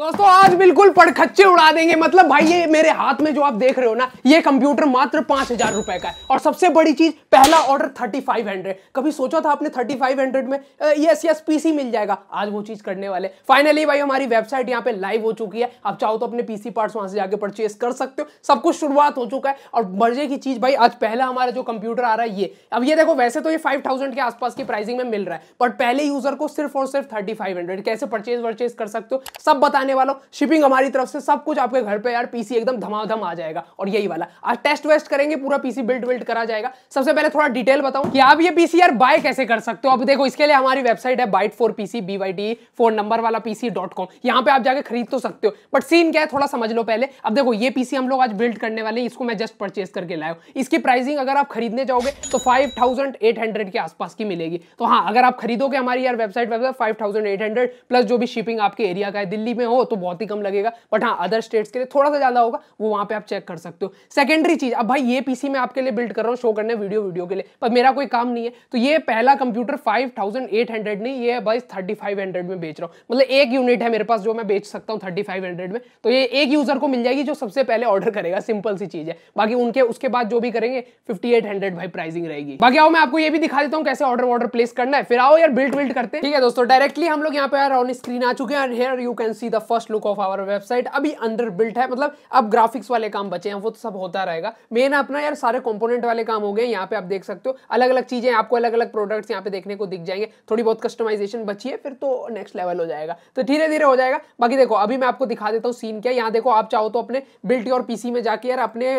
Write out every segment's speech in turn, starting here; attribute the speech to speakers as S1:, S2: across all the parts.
S1: दोस्तों आज बिल्कुल पड़खच्चे उड़ा देंगे मतलब भाई ये मेरे हाथ में जो आप देख रहे हो ना ये कंप्यूटर मात्र पांच हजार रुपए का है और सबसे बड़ी चीज पहला ऑर्डर थर्टी फाइव हंड्रेड कभी सोचा था आपने थर्टी फाइव हंड्रेड में यस यस पीसी मिल जाएगा आज वो चीज करने वाले फाइनली भाई हमारी वेबसाइट यहाँ पे लाइव हो चुकी है आप चाहो तो अपने पीसी पार्ट वहां से जाके परचेस कर सकते हो सब कुछ शुरुआत हो चुका है और मर्जे की चीज भाई आज पहला हमारा जो कंप्यूटर आ रहा है ये अब ये देखो वैसे तो ये फाइव के आसपास की प्राइसिंग में मिल रहा है बट पहले यूजर को सिर्फ और सिर्फ थर्टी कैसे परचेज वर्चेज कर सकते हो सब बता आने वाला शिपिंग हमारी तरफ से सब कुछ आपके घर पे यार पीसी एकदम धमाधम आ जाएगा और यही वाला आज टेस्ट वेस्ट करेंगे पूरा पीसी बिल्ड बिल्ड करा जाएगा सबसे पहले थोड़ा डिटेल बताऊं कि आप ये पीसी यार बाय कैसे कर सकते हो अब देखो इसके लिए हमारी वेबसाइट है byte four PC B Y D four number वाला पीसी डॉट कॉम यहाँ पे आप जाके खरीद तो सकते हो बट सीन क्या है थोड़ा समझ लो पहले अब देखो ये पीसी हम लोग आज बिल्ड करने वाले हैं इसको मैं जस्ट परचेस करके लाया हूँ इसकी प्राइसिंग अगर आप खरीदने जाओगे तो फाइव थाउजेंड एट हंड्रेड के आसपास की मिलेगी तो हाँ अगर आप खरीदोगे हमारी यार website website five thousand eight hundred plus जो भी शिपिंग आपके एरिया का है दिल्ली में हो हो तो बहुत ही कम लगेगा बट हाँ अदर स्टेट्स के लिए थोड़ा सा ज़्यादा होगा वो वहां पे आप चेक कर सकते हो सेकेंडरी चीज़ अब भाई ये पीसी मैं आपके लिए बिल्ड कर रहा हूँ शो करने वीडियो वीडियो के लिए पर मेरा कोई काम नहीं है तो ये पहला computer five thousand eight hundred नहीं ये भाई थर्टी फाइव हंड्रेड में बेच रहा हूँ मतलब एक यूनिट है मेरे पास जो मैं बेच सकता हूँ थर्टी फाइव हंड्रेड में तो ये एक यूज़र को मिल जाएगी जो सबसे पहले ऑर्डर करेगा सिंपल सी चीज़ है बाकी उनके उसके बाद जो भी करेंगे फिफ्टी एट हंड्रेड भाई प्राइसिंग रहेगी बाकी आओ मैं आपको ये भी दिखा देता हूँ कैसे ऑर्डर ऑर्डर प्लेस करना है फिर आओ यार बिल्ड बिल्ड करते हैं ठीक है दोस्तों डायरेक्टली हम लोग यहाँ पे ऑन स्क्रीन आ चुके हैं you can see the first look of our website अभी अंडर बिल्ट है मतलब अब ग्राफिक्स वाले काम बचे हैं वो तो सब होता रहेगा मेन अपना यार सारे कंपोनेंट वाले काम हो गए यहाँ पे आप देख सकते हो अलग अलग चीजें आपको अलग अलग प्रोडक्ट्स यहाँ पे देखने को दिख जाएंगे थोड़ी बहुत कस्टमाइजेशन बची है फिर तो नेक्स्ट लेवल हो जाएगा तो धीरे धीरे हो जाएगा बाकी देखो अभी मैं आपको दिखा देता हूँ सीन क्या यहाँ देखो आप चाहो तो अपने बिल्ट और पीसी में जाके यार अपने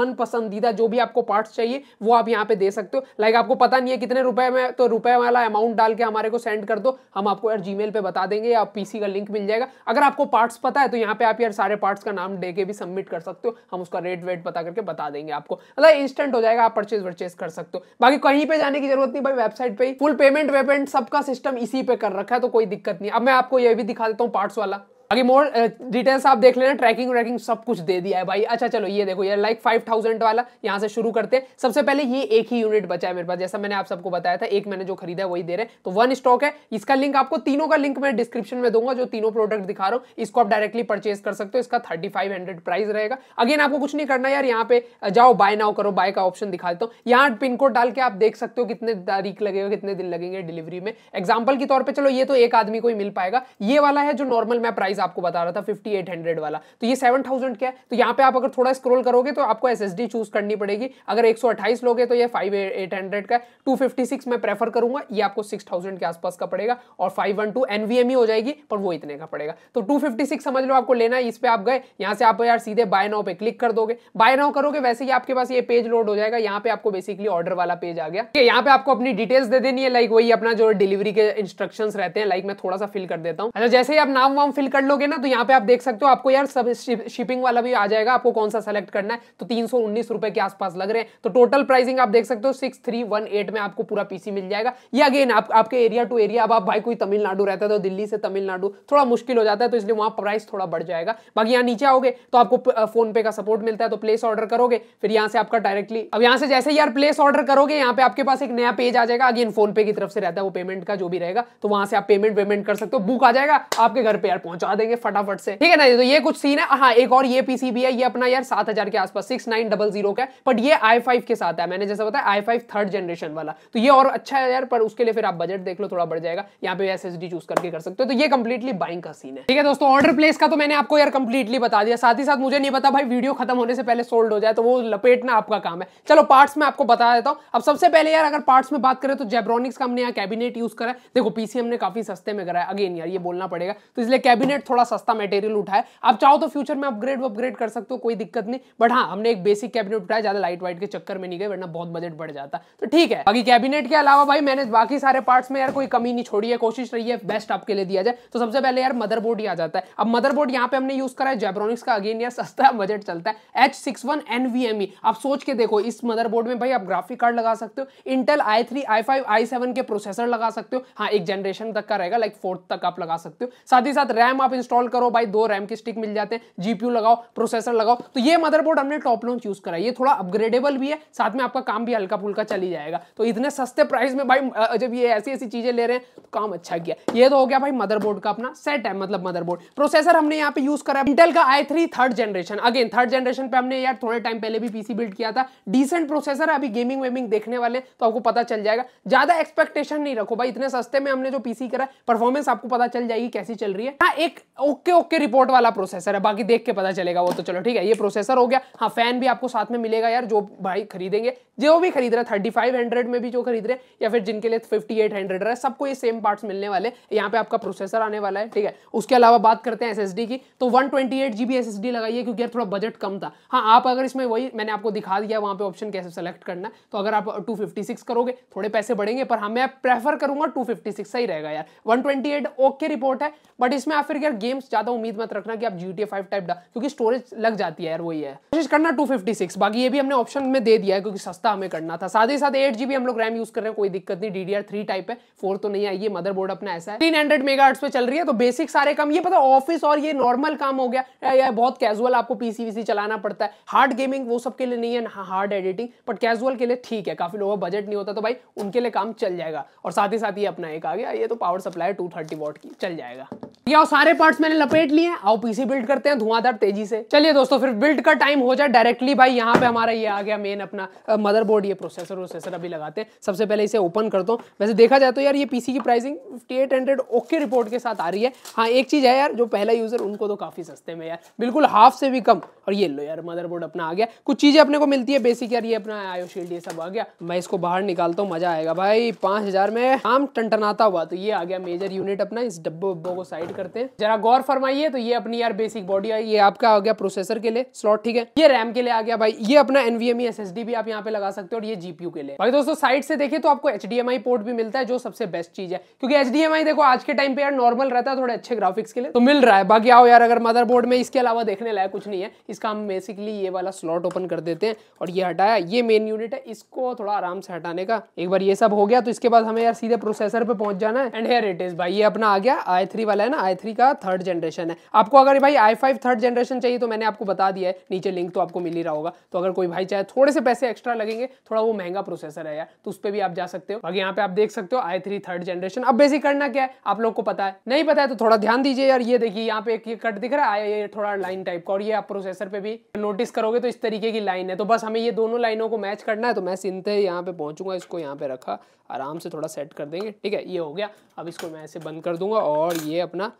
S1: मन पसंदीदा जो भी आपको पार्ट चाहिए वो आप यहाँ पे दे सकते हो लाइक आपको पता नहीं है कितने रुपए में तो रुपए वाला अमाउंट डाल के हमारे को सेंड कर दो हम आपको यार जीमेल पे बता देंगे या पीसी का लिंक मिल जाएगा जाएगा अगर आपको पार्ट्स पता है तो यहाँ पे आप यार सारे पार्ट्स का नाम दे के भी सबमिट कर सकते हो हम उसका रेट वेट पता करके बता देंगे आपको मतलब इंस्टेंट हो जाएगा आप परचेज वर्चेज कर सकते हो बाकी कहीं पे जाने की जरूरत नहीं भाई वेबसाइट पे ही फुल पेमेंट वेमेंट सबका सिस्टम इसी पे कर रखा है तो कोई दिक्कत नहीं अब मैं आपको यह भी दिखा देता हूँ पार्ट्स वाला अगर मोर डिटेल्स आप देख लेना ट्रैकिंग व्रैकिंग सब कुछ दे दिया है भाई अच्छा चलो ये देखो ये लाइक फाइव थाउजेंड वाला यहाँ से शुरू करते हैं सबसे पहले ये एक ही यूनिट बचा है मेरे पास जैसा मैंने आप सबको बताया था एक मैंने जो खरीदा है वही दे रहे हैं तो वन स्टॉक है इसका लिंक आपको तीनों का लिंक मैं डिस्क्रिप्शन में दूंगा जो तीनों प्रोडक्ट दिखा रहा हूँ इसको आप डायरेक्टली परचेज कर सकते हो इसका थर्टी फाइव हंड्रेड प्राइस रहेगा अगेन आपको कुछ नहीं करना यार यहाँ पे uh, जाओ बाय नाउ करो बाय का ऑप्शन दिखा देता हूँ यहाँ पिन कोड डाल के आप देख सकते हो कितने तारीख लगेगा कितने दिन लगेंगे डिलीवरी में एग्जाम्पल के तौर पर चलो ये तो एक आदमी को ही मिल पाएगा ये वाला है जो नॉर्मल मैं प्राइस प्राइस आपको बता रहा था फिफ्टी एट हंड्रेड वाला तो ये सेवन थाउजेंड क्या है तो यहाँ पे आप अगर थोड़ा स्क्रोल करोगे तो आपको एस चूज करनी पड़ेगी अगर 128 लोगे तो ये 5800 का 256 मैं प्रेफर करूंगा ये आपको 6000 के आसपास का पड़ेगा और फाइव 512 एनवीएमई हो जाएगी पर वो इतने का पड़ेगा तो 256 समझ लो आपको लेना है इस पर आप गए यहाँ से आप यार सीधे बाय नाउ पे क्लिक कर दोगे बाय नाउ करोगे वैसे ही आपके पास ये पेज लोड हो जाएगा यहाँ पे आपको बेसिकली ऑर्डर वाला पेज आ गया यहाँ पे आपको अपनी डिटेल्स दे देनी है लाइक वही अपना जो डिलीवरी के इंस्ट्रक्शन रहते हैं लाइक मैं थोड़ा सा फिल कर देता हूँ अच्छा जैसे ही आप नाम वाम फिल कर लोगे ना तो यहाँ पे आप देख सकते हो आपको यार सब शिपिंग वाला भी आ जाएगा आपको कौन सा सेलेक्ट करना है तो तीन सौ उन्नीस रुपए के आसपास लग रहे हैं तो टोटल प्राइसिंग आप देख सकते हो सिक्स थ्री वन एट में आपको पूरा पीसी मिल जाएगा ये अगेन आप, आपके एरिया टू एरिया अब आप भाई कोई तमिलनाडु रहता है तो दिल्ली से तमिलनाडु थोड़ा मुश्किल हो जाता है तो इसलिए वहां प्राइस थोड़ा बढ़ जाएगा बाकी यहाँ नीचे आओगे तो आपको फोन पे का सपोर्ट मिलता है तो प्लेस ऑर्डर करोगे फिर यहाँ से आपका डायरेक्टली अब यहाँ से जैसे यार प्लेस ऑर्डर करोगे यहाँ पे आपके पास एक नया पेज आ जाएगा अगेन फोन पे की तरफ से रहता है वो पेमेंट का जो भी रहेगा तो वहां से आप पेमेंट वेमेंट कर सकते हो बुक आ जाएगा आपके घर पे यार पहुंचा देंगे फटाफट से ठीक है ना तो ये कुछ सीन है हाँ एक और ये पीसी भी है ये अपना यार सात हजार के आसपास सिक्स नाइन डबल जीरो का बट ये आई फाइव के साथ है मैंने जैसे बताया आई फाइव थर्ड जनरेशन वाला तो ये और अच्छा है यार पर उसके लिए फिर आप बजट देख लो थोड़ा बढ़ जाएगा यहाँ पे एस एस डी चूज करके कर सकते हो तो ये कंप्लीटली बाइंग का सीन है ठीक है दोस्तों ऑर्डर प्लेस का तो मैंने आपको यार कंप्लीटली बता दिया साथ ही साथ मुझे नहीं पता भाई वीडियो खत्म होने से पहले सोल्ड हो जाए तो वो लपेटना आपका काम है चलो पार्ट्स में आपको बता देता हूँ अब सबसे पहले यार अगर पार्ट्स में बात करें तो जेब्रॉनिक्स का हमने यहाँ कैबिनेट यूज करा है देखो पीसी हमने काफी सस्ते में करा है अगेन यार ये बोलना पड़ेगा तो इसलिए कैबिनेट थोड़ा सस्ता मटेरियल उठाए आप चाहो तो फ्यूचर में अपग्रेड अपग्रेड कर सकते हो कोई दिक्कत नहीं बट हाँ हमने एक बेसिक कैबिनेट उठाया ज्यादा लाइट वाइट के चक्कर में नहीं गए वरना बहुत बजट बढ़ जाता तो ठीक है बाकी कैबिनेट के अलावा भाई मैंने बाकी सारे पार्ट्स में यार कोई कमी नहीं छोड़ी है कोशिश रही है बेस्ट आपके लिए दिया जाए तो सबसे पहले यार मदरबोर्ड ही आ जाता है अब मदरबोर्ड यहाँ पे हमने यूज करा है जेब्रोनिक्स का अगेन यार सस्ता बजट चलता है एच सिक्स वन आप सोच के देखो इस मदरबोर्ड में भाई आप ग्राफिक कार्ड लगा सकते हो Intel I three I five I seven के प्रोसेसर लगा सकते हो हाँ एक जनरेशन तक का रहेगा लाइक फोर्थ तक आप लगा सकते हो साथ ही साथ रैम आप इंस्टॉल करो भाई दो रैम की स्टिक मिल जाते हैं जीपीयू लगाओ प्रोसेसर लगाओ तो ये मदरबोर्ड हमने टॉप लॉन्च यूज करा ये थोड़ा अपग्रेडेबल भी है साथ में आपका काम भी हल्का फुल्का चली जाएगा तो इतने सस्ते प्राइस में भाई जब ये ऐसी ऐसी चीजें ले रहे हैं तो काम अच्छा किया ये तो हो गया भाई मदरबोर्ड का अपना सेट है मतलब मदरबोर्ड प्रोसेसर हमने यहाँ पे यूज करा इंटेल का I three third generation again third generation पे हमने यार थोड़े टाइम पहले भी पीसी बिल्ड किया था डिसेंट प्रोसेसर है अभी गेमिंग वेमिंग देखने वाले तो आपको पता चल जाएगा ज्यादा एक्सपेक्टेशन नहीं रखो भाई इतने सस्ते में हमने जो पीसी करा परफॉर्मेंस आपको पता चल जाएगी कैसी चल रही है एक ओके ओके रिपोर्ट वाला प्रोसेसर है बाकी देख के पता चलेगा वो तो चलो ठीक है ये प्रोसेसर हो गया हाँ फैन भी आपको साथ में मिलेगा यार जो भाई खरीदेंगे जो भी खरीद रहे हैं थर्टी फाइव हंड्रेड में भी जो खरीद रहे हैं या फिर जिनके लिए फिफ्टी एट हंड्रेड रहा है सबको ये सेम पार्ट्स मिलने वाले यहाँ पे आपका प्रोसेसर आने वाला है ठीक है उसके अलावा बात करते हैं एस की तो वन ट्वेंटी एट लगाइए क्योंकि यार थोड़ा बजट कम था हाँ आप अगर इसमें वही मैंने आपको दिखा दिया वहाँ पे ऑप्शन कैसे सेलेक्ट करना तो अगर आप टू करोगे थोड़े पैसे बढ़ेंगे पर हमें प्रेफर करूंगा टू ही रहेगा यार वन ओके रिपोर्ट है बट इसमें आप फिर यार गेम्स ज्यादा उम्मीद मत रखना कि आप जी टी टाइप डाल क्योंकि स्टोरेज लग जाती है यार वही है कोशिश करना 256 बाकी ये भी हमने ऑप्शन में दे दिया है क्योंकि सस्ता हमें करना था साथ ही साथ एट जीबी हम लोग रैम यूज कर रहे हैं कोई दिक्कत नहीं डी डी टाइप है फोर तो नहीं आई मदर बोर्ड अपना ऐसा है तीन हंड्रेड मेगा पे चल रही है तो बेसिक सारे काम ये पता ऑफिस और ये नॉर्मल काम हो गया या बहुत कैजुअल आपको पीसी वीसी चलाना पड़ता है हार्ड गेमिंग वो सबके लिए नहीं है हार्ड एडिटिंग बट कैजुअल के लिए ठीक है काफी लोगों का बजट नहीं होता तो भाई उनके लिए काम चल जाएगा और साथ ही साथ ये अपना एक आ गया ये तो power supply two thirty watt की चल जाएगा ये सारे पार्ट्स मैंने लपेट लिए हैं आओ पीसी बिल्ड करते हैं धुआंधार तेजी से चलिए दोस्तों फिर बिल्ड का टाइम हो जाए डायरेक्टली भाई यहाँ पे हमारा ये आ गया मेन अपना मदरबोर्ड ये प्रोसेसर प्रोसेसर अभी लगाते हैं सबसे पहले इसे ओपन करता हूँ वैसे देखा जाए तो यार ये पीसी की प्राइसिंग फिफ्टी ओके रिपोर्ट के साथ आ रही है हाँ एक चीज़ है यार जो पहला यूज़र उनको तो काफ़ी सस्ते में यार बिल्कुल हाफ से भी कम और ये लो यार मदरबोर्ड अपना आ गया कुछ चीज़ें अपने को मिलती है बेसिक यार ये अपना आयोशील्ड ये सब आ गया मैं इसको बाहर निकालता हूँ मजा आएगा भाई पांच में आम टनटनाता हुआ तो ये आ गया मेजर यूनिट अपना इस डब्बो को साइड करते हैं जरा गौर फरमाइए तो ये अपनी यार बेसिक बॉडी है ये आपका आ गया प्रोसेसर के लिए स्लॉट ठीक है ये रैम के लिए आ गया भाई ये अपना एनवीएमई एस भी आप यहाँ पे लगा सकते हो और ये जीपीयू के लिए भाई दोस्तों साइड से देखिए तो आपको एच पोर्ट भी मिलता है जो सबसे बेस्ट चीज है क्योंकि एच देखो आज के टाइम पे यार नॉर्मल रहता है थोड़े अच्छे ग्राफिक्स के लिए तो मिल रहा है बाकी आओ यार अगर मदरबोर्ड में इसके अलावा देखने लायक कुछ नहीं है इसका हम बेसिकली ये वाला स्लॉट ओपन कर देते हैं और ये हटाया ये मेन यूनिट है इसको थोड़ा आराम से हटाने का एक बार ये सब हो गया तो इसके बाद हमें यार सीधे प्रोसेसर पे पहुंच जाना है एंड हेयर इट इज भाई ये अपना आ गया आई वाला है ना आई थ्री का थर्ड जनरेशन है आपको अगर भाई आई फाइव थर्ड जनरेशन चाहिए तो मैंने आपको बता दिया है नीचे लिंक तो आपको मिल ही रहा होगा तो अगर कोई भाई चाहे थोड़े से पैसे एक्स्ट्रा लगेंगे थोड़ा वो महंगा प्रोसेसर है यार तो उस पर भी आप जा सकते हो बाकी यहाँ पे आप देख सकते हो आई थ्री थर्ड जनरेशन अब बेसिक करना क्या है आप लोग को पता है नहीं पता है तो थोड़ा ध्यान दीजिए यार ये देखिए यहाँ पे एक कट दिख रहा है थोड़ा लाइन टाइप का और ये आप प्रोसेसर पे भी नोटिस करोगे तो इस तरीके की लाइन है तो बस हमें ये दोनों लाइनों को मैच करना है तो मैं सिंथे यहाँ पे पहुंचूंगा इसको यहाँ पे रखा आराम से थोड़ा सेट कर देंगे ठीक है ये हो गया अब इसको मैं ऐसे बंद कर दूंगा और ये अपना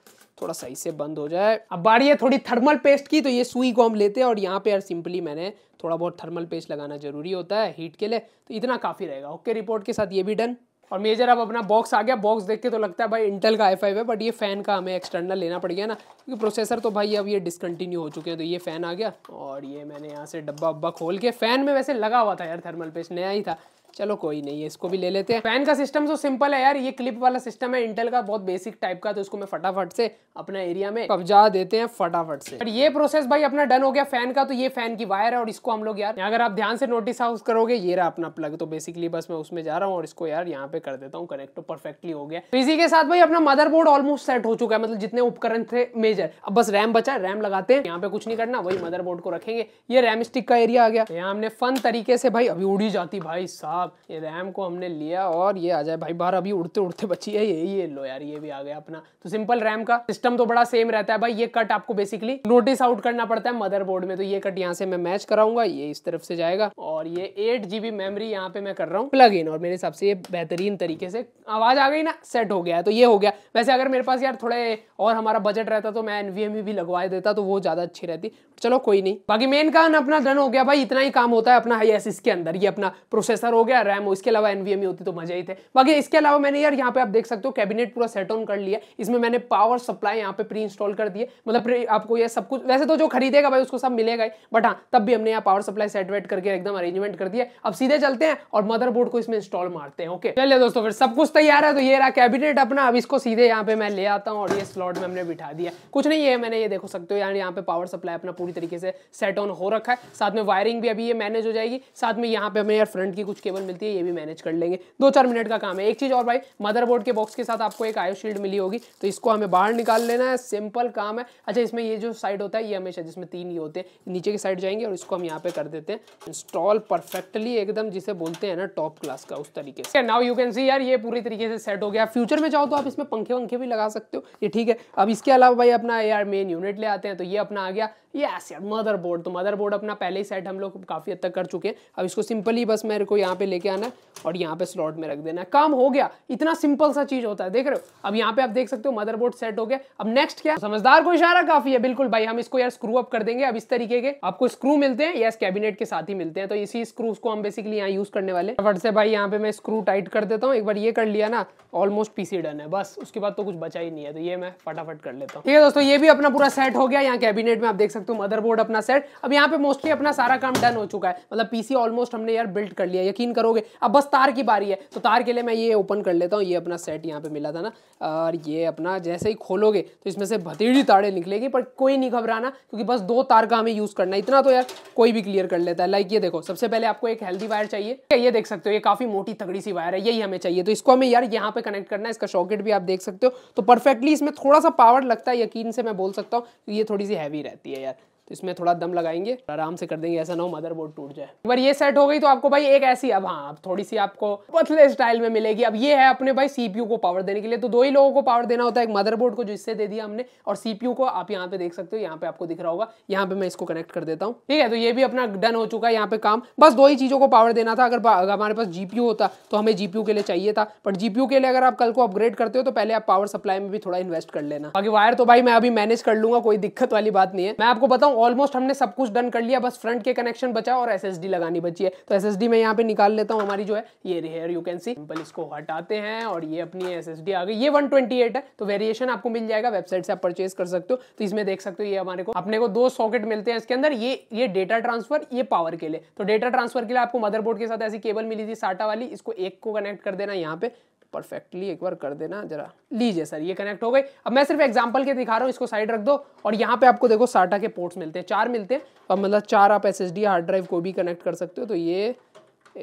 S1: थोड़ा सही से बंद हो जाए अब बारी है थोड़ी थर्मल पेस्ट की तो ये सुई को हम लेते हैं और यहाँ पे यार सिंपली मैंने थोड़ा बहुत थर्मल पेस्ट लगाना जरूरी होता है हीट के लिए तो इतना काफ़ी रहेगा ओके रिपोर्ट के साथ ये भी डन और मेजर अब अपना बॉक्स आ गया बॉक्स देख के तो लगता है भाई इंटेल का आई फाइव है बट ये फ़ैन का हमें एक्सटर्नल लेना पड़ गया ना क्योंकि प्रोसेसर तो भाई अब ये डिसकंटिन्यू हो चुके हैं तो ये फ़ैन आ गया और ये मैंने यहाँ से डब्बा उब्बा खोल के फ़ैन में वैसे लगा हुआ था यार थर्मल पेस्ट नया ही था चलो कोई नहीं है इसको भी ले लेते हैं फैन का सिस्टम तो सिंपल है यार ये क्लिप वाला सिस्टम है इंटेल का बहुत बेसिक टाइप का तो इसको मैं फटाफट से अपना एरिया में कब्जा देते हैं फटाफट से और ये प्रोसेस भाई अपना डन हो गया फैन का तो ये फैन की वायर है और इसको हम लोग यार अगर आप ध्यान से नोटिस हाउस करोगे ये रहा अपना प्लग तो बेसिकली बस मैं उसमें जा रहा हूँ और इसको यार यहाँ पे कर देता हूँ कनेक्ट परफेक्टली तो हो गया इसी के साथ भाई अपना मदरबोर्ड ऑलमोस्ट सेट हो चुका है मतलब जितने उपकरण थे मेजर अब बस रैम बचा रैम लगाते हैं यहाँ पे कुछ नहीं करना वही मदरबोर्ड को रखेंगे ये रैम स्टिक का एरिया आ गया यहाँ हमने फन तरीके से भाई अभी उड़ी जाती भाई साहब साहब ये रैम को हमने लिया और ये आ जाए भाई बाहर अभी उड़ते उड़ते बची है ये ये लो यार ये भी आ गया अपना तो सिंपल रैम का सिस्टम तो बड़ा सेम रहता है भाई ये कट आपको बेसिकली नोटिस आउट करना पड़ता है मदरबोर्ड में तो ये कट यहाँ से मैं मैच कराऊंगा ये इस तरफ से जाएगा और और ये एट जी मेमोरी यहाँ पे मैं कर रहा हूँ प्लग इन और मेरे हिसाब से ये बेहतरीन तरीके से आवाज़ आ गई ना सेट हो गया है तो ये हो गया वैसे अगर मेरे पास यार थोड़े और हमारा बजट रहता तो मैं एन भी लगवा देता तो वो ज़्यादा अच्छी रहती चलो कोई नहीं बाकी मेन काम अपना डन हो गया भाई इतना ही काम होता है अपना हाई एस इसके अंदर ये अपना प्रोसेसर हो गया रैम हो इसके अलावा एन होती तो मजा ही थे बाकी इसके अलावा मैंने यार यहाँ पे आप देख सकते हो कैबिनेट पूरा सेट ऑन कर लिया इसमें मैंने पावर सप्लाई यहाँ पे प्री इंस्टॉल कर दिए मतलब आपको ये सब कुछ वैसे तो जो खरीदेगा भाई उसको सब मिलेगा बट हाँ तब भी हमने यहाँ पावर सप्लाई सेट वेट करके एकदम अरेंजमेंट कर दिया अब सीधे चलते हैं और मदरबोर्ड को इसमें इंस्टॉल मारते हैं ओके चलिए दोस्तों फिर सब कुछ तैयार है तो ये रहा कैबिनेट अपना अब इसको सीधे यहाँ पे मैं ले आता हूँ और ये स्लॉट में हमने बिठा दिया कुछ नहीं है मैंने ये देखो सकते हो यार यहाँ पे पावर सप्लाई अपना पूरी तरीके से सेट ऑन हो रखा है साथ में वायरिंग भी अभी ये मैनेज हो जाएगी साथ में यहाँ पे हमें यार फ्रंट की कुछ केबल मिलती है ये भी मैनेज कर लेंगे दो चार मिनट का काम है एक चीज़ और भाई मदरबोर्ड के बॉक्स के साथ आपको एक आयो शील्ड मिली होगी तो इसको हमें बाहर निकाल लेना है सिंपल काम है अच्छा इसमें ये जो साइड होता है ये हमेशा जिसमें तीन ही होते हैं नीचे की साइड जाएंगे और इसको हम यहाँ पे कर देते हैं इंस्टॉल ऑल परफेक्टली एकदम जिसे बोलते हैं ना टॉप क्लास का उस तरीके से नाउ यू कैन सी यार ये पूरी तरीके से सेट हो गया फ्यूचर में चाहो तो आप इसमें पंखे वंखे भी लगा सकते हो ये ठीक है अब इसके अलावा भाई अपना यार मेन यूनिट ले आते हैं तो ये अपना आ गया ये यस यार बोर्ड तो मदर बोर्ड अपना पहले ही सेट हम लोग काफ़ी हद तक कर चुके हैं अब इसको सिंपली बस मेरे को यहाँ पे लेके आना और यहाँ पे स्लॉट में रख देना है काम हो गया इतना सिंपल सा चीज़ होता है देख रहे हो अब यहाँ पे आप देख सकते हो मदर बोर्ड सेट हो गया अब नेक्स्ट क्या समझदार को इशारा काफ़ी है बिल्कुल भाई हम इसको यार स्क्रू अप कर देंगे अब इस तरीके के आपको स्क्रू मिलते हैं यस कैबिनेट के साथ ही मिलते हैं तो इसी स्क्रूज को हम बेसिकली यहाँ यूज करने वाले फट से भाई यहाँ पे मैं स्क्रू टाइट कर देता हूँ एक बार ये कर लिया ना ऑलमोस्ट पीसी डन है बस उसके बाद तो कुछ बचा ही नहीं है तो ये मैं फटाफट कर लेता हूँ ठीक है दोस्तों ये भी अपना पूरा सेट हो गया यहाँ कैबिनेट में आप देख सकते हो मदरबोर्ड अपना सेट अब यहाँ पे मोस्टली अपना सारा काम डन हो चुका है मतलब पीसी ऑलमोस्ट हमने यार बिल्ड कर लिया यकीन करोगे अब बस तार की बारी है तो तार के लिए मैं ये ओपन कर लेता हूँ ये अपना सेट यहाँ पे मिला था ना और ये अपना जैसे ही खोलोगे तो इसमें से भतीड़ी तारे निकलेगी पर कोई नहीं घबराना क्योंकि बस दो तार का हमें यूज़ करना इतना तो यार कोई भी क्लियर कर लेता है लाइक ये देखो सब सबसे पहले आपको एक हेल्दी वायर चाहिए ये देख सकते हो ये काफी मोटी तगड़ी सी वायर है यही हमें चाहिए तो इसको हमें यार यहाँ पे कनेक्ट करना है इसका शॉकेट भी आप देख सकते हो तो परफेक्टली इसमें थोड़ा सा पावर लगता है यकीन से मैं बोल सकता हूँ ये थोड़ी सी हैवी रहती है यार तो इसमें थोड़ा दम लगाएंगे आराम से कर देंगे ऐसा ना हो मदरबोर्ड टूट जाए एक बार ये सेट हो गई तो आपको भाई एक ऐसी अब हाँ अब थोड़ी सी आपको पतले स्टाइल में मिलेगी अब ये है अपने भाई सीपीयू को पावर देने के लिए तो दो ही लोगों को पावर देना होता है एक मदरबोर्ड को जो इससे दे दिया हमने और सीपीयू को आप यहाँ पे देख सकते हो यहाँ पे आपको दिख रहा होगा यहाँ पे मैं इसको कनेक्ट कर देता हूँ ठीक है तो ये भी अपना डन हो चुका है यहाँ पे काम बस दो ही चीज़ों को पावर देना था अगर हमारे पास जीपीयू होता तो हमें जीपीयू के लिए चाहिए था बट जीपीयू के लिए अगर आप कल को अपग्रेड करते हो तो पहले आप पावर सप्लाई में भी थोड़ा इन्वेस्ट कर लेना बाकी वायर तो भाई मैं अभी मैनेज कर लूंगा कोई दिक्कत वाली बात नहीं है मैं आपको बताऊँ ऑलमोस्ट हमने सब कुछ डन कर लिया बस फ्रंट के कनेक्शन बचा और एस लगानी बची है तो एस मैं यहाँ पे निकाल लेता हूँ हमारी जो है ये rear you can see simple इसको हटाते हैं और ये अपनी एस एस आ गई ये वन ट्वेंटी एट है तो वेरिएशन आपको मिल जाएगा वेबसाइट से आप परचेज कर सकते हो तो इसमें देख सकते हो ये हमारे को अपने को दो सॉकेट मिलते हैं इसके अंदर ये ये डेटा ट्रांसफर ये पावर के लिए तो डेटा ट्रांसफर के लिए आपको मदरबोर्ड के साथ ऐसी केबल मिली थी साटा वाली इसको एक को कनेक्ट कर देना यहाँ पे परफेक्टली एक बार कर देना जरा लीजिए सर ये कनेक्ट हो गई अब मैं सिर्फ एग्जाम्पल के दिखा रहा हूँ इसको साइड रख दो और यहाँ पे आपको देखो साटा के पोर्ट्स मिलते हैं चार मिलते हैं और मतलब चार आप एस हार्ड ड्राइव को भी कनेक्ट कर सकते हो तो ये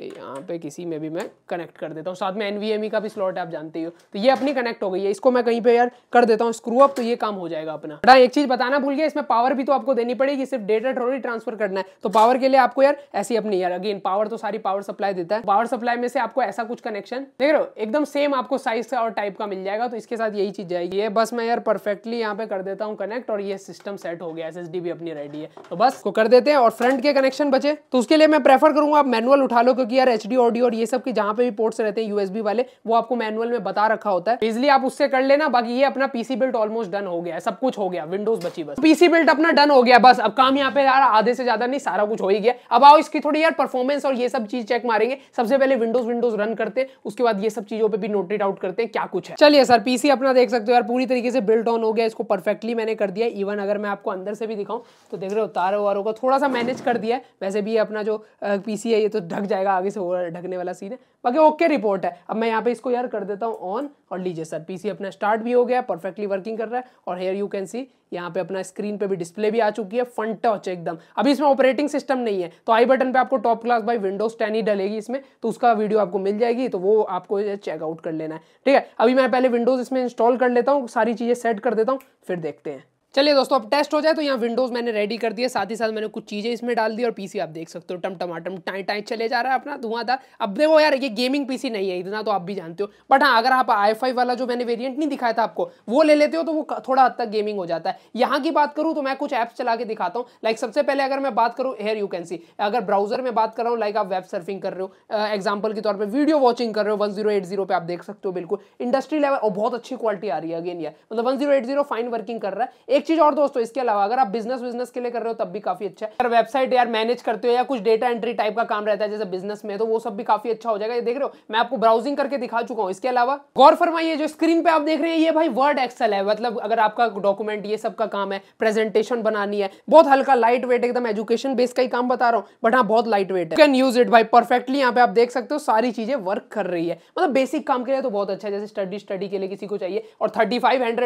S1: यहाँ पे किसी में भी मैं कनेक्ट कर देता हूँ साथ में एन e का भी स्लॉट आप जानते हो तो ये अपनी कनेक्ट हो गई है इसको मैं कहीं पे यार कर देता हूँ स्क्रू अप तो ये काम हो जाएगा अपना बड़ा एक चीज़ बताना भूल गया इसमें पावर भी तो आपको देनी पड़ेगी सिर्फ डेटा थोड़ी ट्रांसफर करना है तो पावर के लिए आपको यार ऐसी अपनी यार अगेन पावर तो सारी पावर सप्लाई देता है पावर सप्लाई में से आपको ऐसा कुछ कनेक्शन देख रहे हो एकदम सेम आपको साइज का और टाइप का मिल जाएगा तो इसके साथ यही चीज़ जाएगी ये बस मैं यार परफेक्टली यहाँ पे कर देता हूँ कनेक्ट और ये सिस्टम सेट हो गया एस भी अपनी रेडी है तो बस को कर देते हैं और फ्रंट के कनेक्शन बचे तो उसके लिए मैं प्रेफर करूंगा आप मैनुअल उठा लो क्योंकि यार एच ऑडियो और ये सब की जहां पे भी पोर्ट्स रहते हैं यूएसबी वाले वो आपको मैनुअल में बता रखा होता है इजिली आप उससे कर लेना बाकी ये अपना पीसी बिल्ट ऑलमोस्ट डन हो गया है सब कुछ हो गया विंडोज बची बस पीसी बिल्ट अपना डन हो गया बस अब काम यहाँ पे यार आधे से ज्यादा नहीं सारा कुछ हो ही गया अब आओ इसकी थोड़ी यार परफॉर्मेंस और ये सब चीज चेक मारेंगे सबसे पहले विंडोज विंडोज रन करते हैं उसके बाद ये सब चीजों पर भी नोटेड आउट करते हैं क्या कुछ है चलिए सर पीसी अपना देख सकते हो यार पूरी तरीके से बिल्ट ऑन हो गया इसको परफेक्टली मैंने कर दिया इवन अगर मैं आपको अंदर से भी दिखाऊं तो देख रहे हो तारों वारों को थोड़ा सा मैनेज कर दिया वैसे भी अपना जो पीसी है ये तो ढक जाएगा का आगे से हो ढकने वाला सीन है बाकी ओके रिपोर्ट है अब मैं यहाँ पे इसको यार कर देता हूँ ऑन और लीजिए सर पीसी अपना स्टार्ट भी हो गया परफेक्टली वर्किंग कर रहा है और हेयर यू कैन सी यहाँ पे अपना स्क्रीन पे भी डिस्प्ले भी आ चुकी है फन टच एकदम अभी इसमें ऑपरेटिंग सिस्टम नहीं है तो आई बटन पे आपको टॉप क्लास बाई विंडोज टेन ही डलेगी इसमें तो उसका वीडियो आपको मिल जाएगी तो वो आपको चेकआउट कर लेना है ठीक है अभी मैं पहले विंडोज इसमें इंस्टॉल कर लेता हूँ सारी चीज़ें सेट कर देता हूँ फिर देखते हैं चलिए दोस्तों अब टेस्ट हो जाए तो यहाँ विंडोज़ मैंने रेडी कर दिया साथ ही साथ मैंने कुछ चीज़ें इसमें डाल दी और पीसी आप देख सकते हो टम टमाटम टाई टाई चले जा रहा है अपना धुआं था अब देखो यार ये गेमिंग पीसी नहीं है इतना तो आप भी जानते हो बट हाँ अगर आप आई वाला जो मैंने वेरियंट नहीं दिखाया था आपको वो ले लेते हो तो वो थोड़ा हद तक गेमिंग हो जाता है यहाँ की बात करूँ तो मैं कुछ ऐप्स चला के दिखाता हूँ लाइक सबसे पहले अगर मैं बात करूँ हेयर यू कैन सी अगर ब्राउजर में बात कर रहा हूँ लाइक आप वेब सर्फिंग कर रहे हो एग्जाम्पल के तौर पर वीडियो वॉचिंग कर रहे हो वन जीरो जीरो पे आप देख सकते हो बिल्कुल इंडस्ट्री लेवल और बहुत अच्छी क्वालिटी आ रही है अगेन यार मतलब one zero eight zero fine working कर रहा है एक चीज और दोस्तों इसके अलावा अगर आप बिजनेस बिजनेस के लिए कर रहे हो तब भी काफी अच्छा है अगर वेबसाइट यार मैनेज करते हो या कुछ डेटा एंट्री टाइप का काम रहता है जैसे बिजनेस में तो वो सब भी काफी अच्छा हो जाएगा ये देख रहे हो मैं आपको ब्राउजिंग करके दिखा चुका हूँ इसके अलावा गौर फरमाइए जो स्क्रीन पे आप देख रहे हैं ये भाई वर्ड एक्सल है मतलब अगर आपका डॉक्यूमेंट ये सब का काम है प्रेजेंटेशन बनानी है बहुत हल्का लाइट वेट एकदम एजुकेशन बेस का ही काम बता रहा हूँ बट हाँ बहुत light weight can use it भाई परफेक्टली यहाँ पे आप देख सकते हो सारी चीजें वर्क कर रही है मतलब बेसिक काम के लिए तो बहुत अच्छा है जैसे स्टडी स्टडी के लिए किसी को चाहिए और थर्टी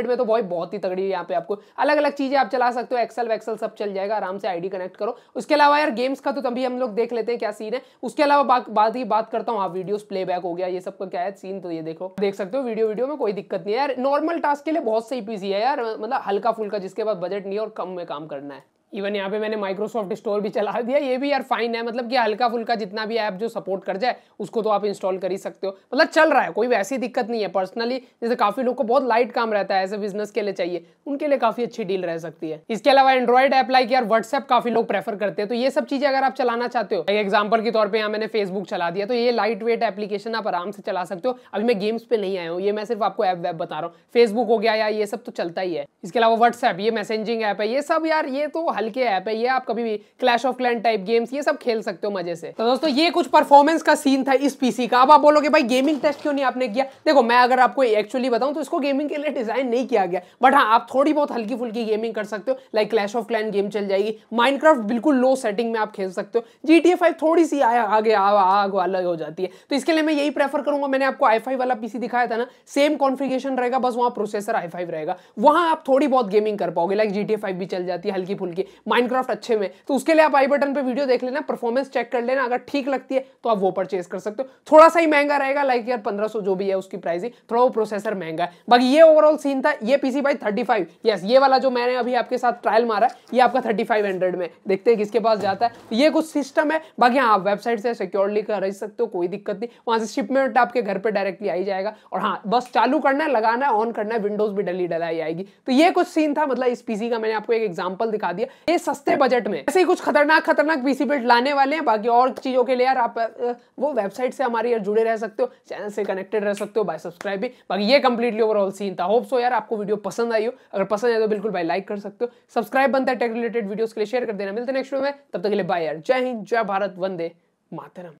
S1: में तो भाई बहुत ही तगड़ी है यहाँ पे आपको अलग अलग चीज़ें आप चला सकते हो एक्सल वैक्सल सब चल जाएगा आराम से आईडी कनेक्ट करो उसके अलावा यार गेम्स का तो तभी हम लोग देख लेते हैं क्या सीन है उसके अलावा बात बात ही बात करता हूँ हाँ वीडियोस प्लेबैक हो गया ये सब का क्या है सीन तो ये देखो देख सकते हो वीडियो वीडियो में कोई दिक्कत नहीं है यार नॉर्मल टास्क के लिए बहुत सही पीसी है यार मतलब हल्का फुल्का जिसके पास बजट नहीं है और कम में काम करना है इवन यहाँ पे मैंने माइक्रोसॉफ्ट स्टोर भी चला दिया ये भी यार फाइन है मतलब कि हल्का फुल्का जितना भी ऐप जो सपोर्ट कर जाए उसको तो आप इंस्टॉल कर ही सकते हो मतलब चल रहा है कोई वैसी दिक्कत नहीं है पर्सनली जैसे काफ़ी लोग को बहुत लाइट काम रहता है ऐसे बिजनेस के लिए चाहिए उनके लिए काफ़ी अच्छी डील रह सकती है इसके अलावा एंड्रॉइड ऐप लाइक यार व्हाट्सएप काफ़ी लोग प्रेफर करते हैं तो ये सब चीज़ें अगर आप चलाना चाहते हो एग्जाम्पल के तौर पर यहाँ मैंने फेसबुक चला दिया तो ये लाइट वेट एप्लीकेशन आप आराम से चला सकते हो अभी मैं गेम्स पे नहीं आया हूँ ये मैं सिर्फ आपको ऐप वैप बता रहा हूँ फेसबुक हो गया या ये सब तो चलता ही है इसके अलावा व्हाट्सएप ये मैसेजिंग ऐप है ये सब यार ये तो हल्के ऐप है ये आप कभी भी Clash of Clan type games ये सब खेल सकते हो मजे से तो दोस्तों ये कुछ परफॉर्मेंस का सीन था इस पीसी का अब आप बोलोगे भाई गेमिंग टेस्ट क्यों नहीं आपने किया देखो मैं अगर आपको एक्चुअली बताऊं तो इसको गेमिंग के लिए डिजाइन नहीं किया गया बट हाँ आप थोड़ी बहुत हल्की फुल्की गेमिंग कर सकते हो like Clash of Clans game चल जाएगी माइनक्राफ्ट बिल्कुल लो सेटिंग में आप खेल सकते हो जी टी थोड़ी सी आगे आग वाला हो जाती है तो इसके लिए मैं यही प्रेफर करूंगा मैंने आपको आई वाला पीसी दिखाया था ना सेम कॉन्फिगेशन रहेगा बस वहाँ प्रोसेसर आई रहेगा वहाँ आप थोड़ी बहुत गेमिंग कर पाओगे लाइक जी टी भी चल जाती है हल्की फुल्की माइनक्राफ्ट अच्छे में तो उसके लिए आप आई बटन पर वीडियो देख लेना परफॉर्मेंस चेक कर लेना अगर ठीक लगती है तो आप वो परचेज कर सकते हो थोड़ा सा ही महंगा रहेगा लाइक यार पंद्रह जो भी है उसकी प्राइस ही थोड़ा वो प्रोसेसर महंगा है बाकी ये ओवरऑल सीन था ये पीसी बाई थर्टी यस ये वाला जो मैंने अभी आपके साथ ट्रायल मारा है ये आपका थर्टी फाइव हंड्रेड में देखते हैं किसके पास जाता है तो ये कुछ सिस्टम है बाकी हाँ आप वेबसाइट से सिक्योरली कर रह सकते हो कोई दिक्कत नहीं वहां से शिपमेंट आपके घर पर डायरेक्टली आई जाएगा और हाँ बस चालू करना है लगाना है ऑन करना है विंडोज भी डली डलाई आएगी तो ये कुछ सीन था मतलब इस पीसी का मैंने आपको एक एग्जाम्पल दिखा दिया ये सस्ते बजट में ऐसे ही कुछ खतरनाक खतरनाक पीसी बिल्ड लाने वाले हैं बाकी और चीज़ों के लिए यार आप वो वेबसाइट से हमारे यार जुड़े रह सकते हो चैनल से कनेक्टेड रह सकते हो बाय सब्सक्राइब भी बाकी ये कंप्लीटली ओवरऑल सीन था होप सो यार आपको वीडियो पसंद आई हो अगर पसंद आए तो बिल्कुल भाई लाइक कर सकते हो सब्सक्राइब बनता है टेक रिलेटेड वीडियो के लिए शेयर कर देना मिलते नेक्स्ट वीडियो में तब तक के लिए बाय यार जय हिंद जय भारत वंदे मातरम